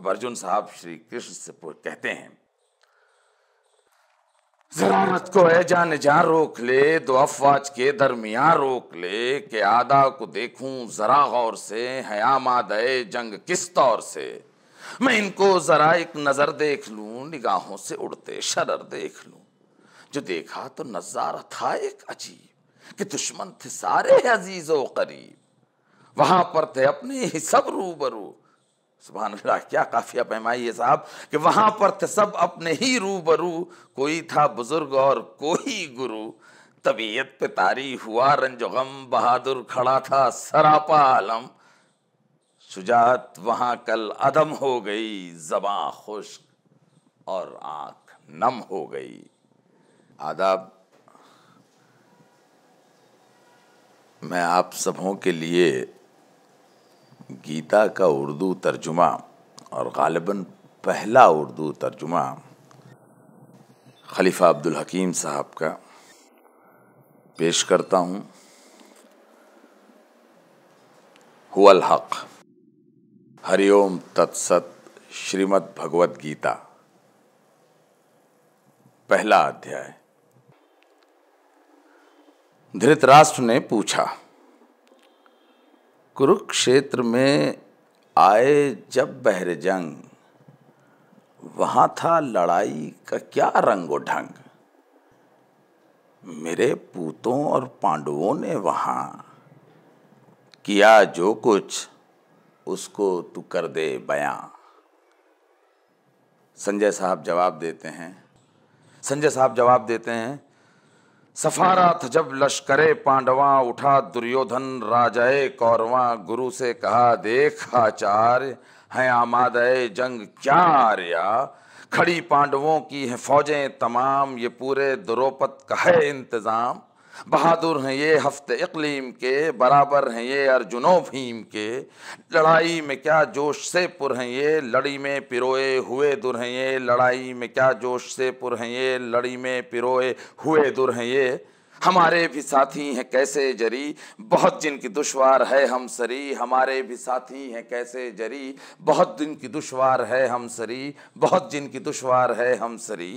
اب ارجن صاحب شری کرشن سے کہتے ہیں ضرورت کو اے جان جان روک لے دو افواج کے درمیان روک لے کہ آدھا کو دیکھوں ذرا غور سے حیاماد جنگ کس طور سے میں ان کو ذرا ایک نظر دیکھ لوں نگاہوں سے اڑتے شرر دیکھ لوں جو دیکھا تو نظارہ تھا ایک عجیب کہ دشمن تھے سارے عزیز و قریب وہاں پر تھے اپنے ہی سب روبرو سبحان اللہ کیا قافیہ پیمائی ہے صاحب کہ وہاں پر سب اپنے ہی رو برو کوئی تھا بزرگ اور کوئی گرو طبیعت پہ تاری ہوا رنج غم بہادر کھڑا تھا سراپا عالم وہاں کل عدم ہو گئی زباں خشک اور آنکھ نم ہو گئی آداب میں آپ سبوں کے لیے گیتا کا اردو ترجمہ اور غالباً پہلا اردو ترجمہ خلیفہ عبد الحکیم صاحب کا پیش کرتا ہوں الحق تت ست تتست مد بھگوت گیتا پہلا ادھیائے دھرت راشٹر نے پوچھا کروکشیتر میں آئے جب بہر جنگ وہاں تھا لڑائی کا کیا رنگ و ڈھنگ میرے پوتوں اور پانڈووں نے وہاں کیا جو کچھ اس کو تو کر دے بیاں سنجے صاحب جواب دیتے ہیں سنجے صاحب جواب دیتے ہیں سفارا تھا جب لشکرے پانڈواں اٹھا دریودھن راجائے کورواں گرو سے کہا دیکھ چار ہیں آماد جنگ کیا آریا کھڑی پانڈووں کی ہیں فوجیں تمام یہ پورے دروپت کا ہے انتظام بہادر ہیں یہ ہفت اقلیم کے برابر ہیں یہ ارجنو بھیم کے لڑائی میں کیا جوش سے پر ہیں یہ لڑی میں پروئے ہوئے در ہیں یہ لڑائی میں کیا جوش سے پر ہیں یہ لڑی میں پروئے ہوئے در ہیں یہ ہمارے بھی ساتھی ہیں کیسے جری بہت جن کی دشوار ہے ہم سری ہمارے بھی ساتھی ہیں کیسے جری بہت جن کی دشوار ہے ہم سری بہت جن کی دشوار ہے ہم سری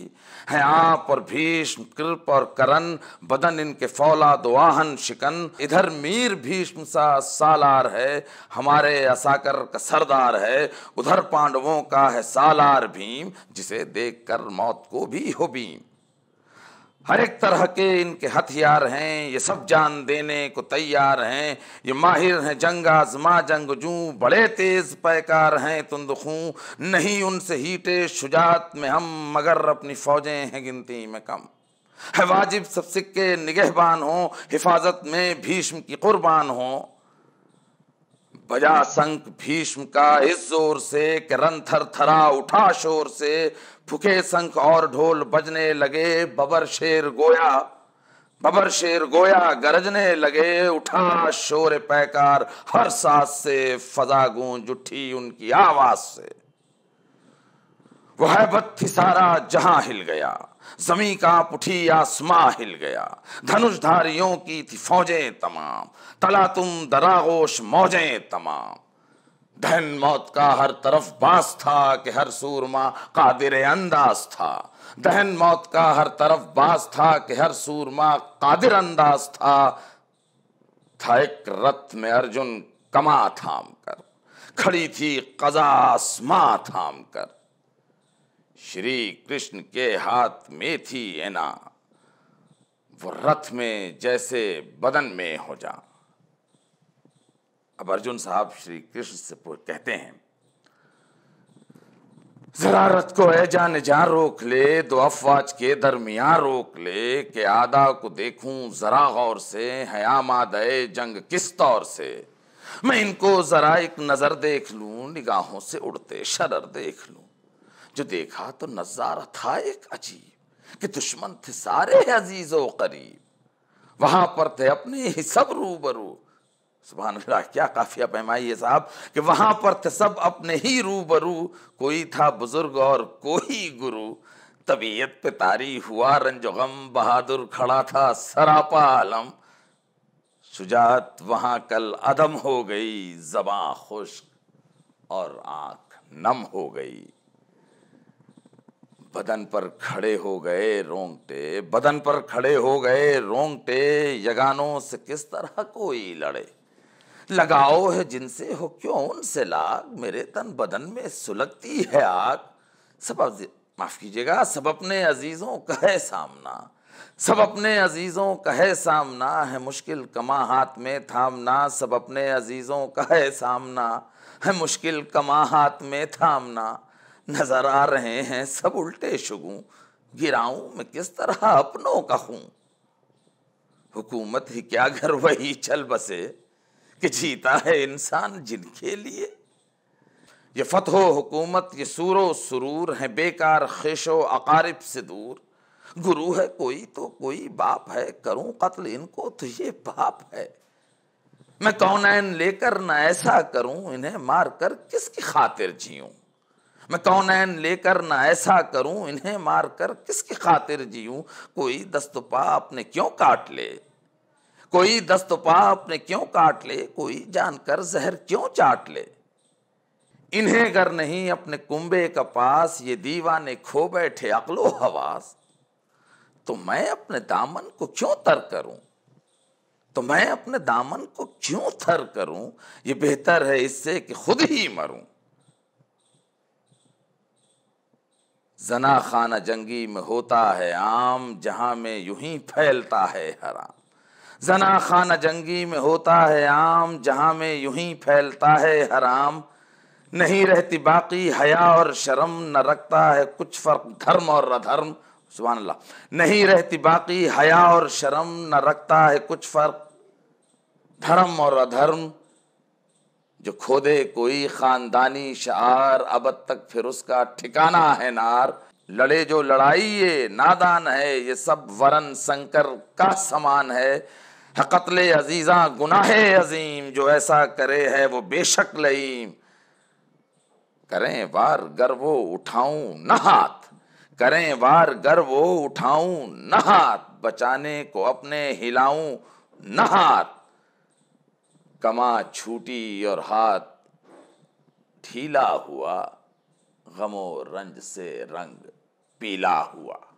ہیں آپ اور بھیشم کرپ اور کرن بدن ان کے فولا واہن شکن ادھر میر بھیشم سا سالار ہے ہمارے اساکر کا سردار ہے ادھر پانڈووں کا ہے سالار بھیم جسے دیکھ کر موت کو بھی ہو بھیم ہر ایک طرح کے ان کے ہتھیار ہیں یہ سب جان دینے کو تیار ہیں یہ ماہر ہیں جنگ آزما جنگ جوں بڑے تیز پیکار ہیں تند خوں نہیں ان سے ہیٹے شجاعت میں ہم مگر اپنی فوجیں ہیں گنتی میں کم ہے واجب سب سکے نگہبان ہوں حفاظت میں بھیشم کی قربان ہوں بجا سنک بھیشم کا اس زور سے رن تھر تھرا اٹھا شور سے پھکے سنک اور ڈھول بجنے لگے ببر شیر گویا ببر شیر گویا گرجنے لگے اٹھا شور پیکار ہر سات سے فضا گونج اٹھی ان کی آواز سے وہ ہے سارا جہاں ہل گیا زمین کا پٹھی آسماں ہل گیا دھنش دھاریوں کی تھی فوجیں تمام تلا تم دراغوش موجیں تمام دہن موت کا ہر طرف باس تھا کہ ہر سورما قادر انداز تھا دہن موت کا ہر طرف باز تھا کہ ہر سورما قادر انداز تھا تھا ایک رت میں ارجن کما تھام کر کھڑی تھی قضا آسما تھام کر شری کرشن کے ہاتھ میں تھی اینا وہ رتھ میں جیسے بدن میں ہو جا اب ارجن صاحب شری کرشن سے کہتے ہیں ذرا رتھ کو اے جان جان روک لے دو افواج کے درمیان روک لے کہ آدھا کو دیکھوں ذرا غور سے حیاماد جنگ کس طور سے میں ان کو ذرا ایک نظر دیکھ لوں نگاہوں سے اڑتے شرر دیکھ لوں جو دیکھا تو نظارہ تھا ایک عجیب کہ دشمن تھے سارے عزیز و قریب وہاں پر تھے اپنے ہی سب رو برو اللہ کیا کافیہ پیمائی ہے صاحب کہ وہاں پر تھے سب اپنے ہی رو برو کوئی تھا بزرگ اور کوئی گرو طبیعت پہ تاری ہوا رنج و غم بہادر کھڑا تھا سراپا عالم شجاعت وہاں کل عدم ہو گئی زباں خشک اور آنکھ نم ہو گئی بدن پر کھڑے ہو گئے رونگٹے بدن پر کھڑے ہو گئے رونگٹے یگانوں سے کس طرح کوئی لڑے لگاؤ ہے جن سے ہو کیوں ان سے لاگ میرے تن بدن میں سلگتی ہے آگ سب معاف کیجیے گا سب اپنے عزیزوں کا ہے سامنا سب اپنے عزیزوں کا ہے سامنا ہے مشکل کما ہاتھ میں تھامنا سب اپنے عزیزوں کا ہے سامنا ہے مشکل کما ہاتھ میں تھامنا نظر آ رہے ہیں سب الٹے شگوں گراؤں میں کس طرح اپنوں کا خون حکومت ہی کیا گھر وہی چل بسے کہ جیتا ہے انسان جن کے لیے یہ فتح و حکومت یہ سور و سرور ہیں بیکار خیش و اقارب سے دور گرو ہے کوئی تو کوئی باپ ہے کروں قتل ان کو تو یہ باپ ہے میں کونین لے کر نہ ایسا کروں انہیں مار کر کس کی خاطر جیوں میں کون لے کر نہ ایسا کروں انہیں مار کر کس کی خاطر جیوں کوئی دست پا اپنے کیوں کاٹ لے کوئی دست پا اپنے کیوں کاٹ لے کوئی جان کر زہر کیوں چاٹ لے انہیں گر نہیں اپنے کنبے کا پاس یہ دیوانے کھو بیٹھے عقل و حواس تو میں اپنے دامن کو کیوں تر کروں تو میں اپنے دامن کو کیوں تھر کروں یہ بہتر ہے اس سے کہ خود ہی مروں زنا خانہ جنگی میں ہوتا ہے عام جہاں میں یوں ہی پھیلتا ہے حرام زنا خانہ جنگی میں ہوتا ہے عام جہاں میں یوں ہی پھیلتا ہے حرام نہیں رہتی باقی حیا اور شرم نہ رکھتا ہے کچھ فرق دھرم اور ادھرم سبحان اللہ نہیں رہتی باقی حیا اور شرم نہ رکھتا ہے کچھ فرق دھرم اور ادھرم جو کھودے کوئی خاندانی شعار اب تک پھر اس کا ٹھکانہ ہے نار لڑے جو لڑائیے نادان ہے یہ سب ورن سنکر کا سمان ہے قتل عزیزاں گناہ عظیم جو ایسا کرے ہے وہ بے شک لئیم کریں وار گر وہ اٹھاؤں نہ ہاتھ کریں وار گر وہ اٹھاؤں نہ ہاتھ بچانے کو اپنے ہلاؤں نہ ہاتھ کما چھوٹی اور ہاتھ ڈھیلا ہوا غم و رنج سے رنگ پیلا ہوا